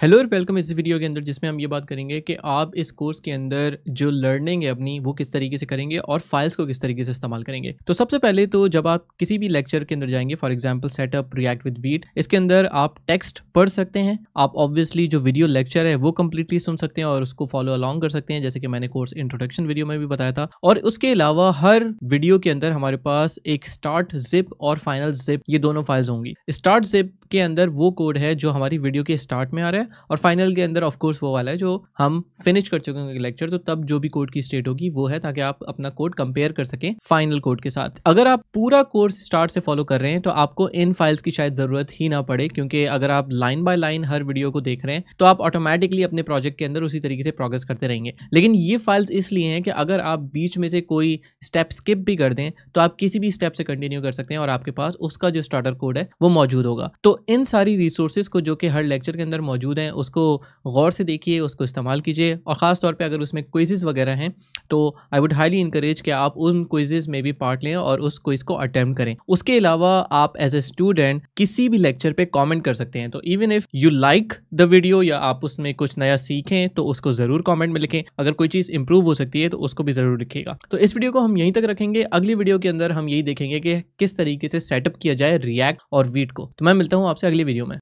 hello और welcome इस video के अंदर जिसमें हम ये बात करेंगे कि आप इस कोर्स के अंदर जो लर्निंग है अपनी वो किस तरीके से करेंगे और फाइल्स को किस तरीके से इस्तेमाल करेंगे तो सबसे पहले तो जब आप किसी भी लेक्चर के अंदर जाएंगे for example setup React with Vite इसके अंदर आप टेक्स्ट पढ़ सकते हैं आप ऑब्वियसली जो वीडियो लेक्चर है वो कम्प्लीटली सुन सकते हैं और उसको फॉलो अलॉन्ग कर सकते हैं जैसे कि मैंने कोर्स इंट्रोडक्शन वीडियो में भी बताया था और उसके अलावा हर वीडियो के अंदर हमारे पास एक स्टार्ट जिप और फाइनल जिप ये दोनों फाइल्स होंगी स्टार्ट जिप के अंदर वो कोड है जो हमारी वीडियो के स्टार्ट में आ रहा है है और फाइनल के अंदर ऑफकोर्स वो वाला है जो हम फिनिश कर चुके होंगे लेक्चर तो तब जो भी कोड की स्टेट होगी वो है ताकि आप अपना कोड कंपेयर कर सकें फाइनल कोड के साथ अगर आप पूरा कोर्स स्टार्ट से फॉलो कर रहे हैं तो आपको इन फाइल्स की शायद ज़रूरत ही ना पड़े क्योंकि अगर आप लाइन बाय लाइन हर वीडियो को देख रहे हैं तो आप ऑटोमेटिकली अपने प्रोजेक्ट के अंदर उसी तरीके से प्रोग्रेस करते रहेंगे लेकिन ये फाइल्स इसलिए हैं कि अगर आप बीच में से कोई स्टेप स्किप भी कर दें तो आप किसी भी स्टेप से कंटिन्यू कर सकते हैं और आपके पास उसका जो स्टार्टर कोड है वो मौजूद होगा तो इन सारी रिसोर्सेज को जो कि हर लेक्चर के अंदर मौजूद मौजूद हैं उसको गौर से देखिए उसको इस्तेमाल कीजिए और ख़ास तौर पे अगर उसमें क्विज़ वगैरह हैं तो आई वुड हाईली इंक्रेज कि आप उन क्विज़ में भी पार्ट लें और उस क्विज़ को अटैम्प्ट करें उसके अलावा आप एज ए स्टूडेंट किसी भी लेक्चर पर कॉमेंट कर सकते हैं तो even if you like the video या आप उसमें कुछ नया सीखें तो उसको ज़रूर कॉमेंट में लिखें अगर कोई चीज़ इंप्रूव हो सकती है तो उसको भी ज़रूर लिखेगा तो इस वीडियो को हम यहीं तक रखेंगे अगली वीडियो के अंदर हम यही देखेंगे कि किस तरीके से सेटअप किया जाए रिएक्ट और वीट को तो मैं मिलता हूँ आपसे अगली वीडियो में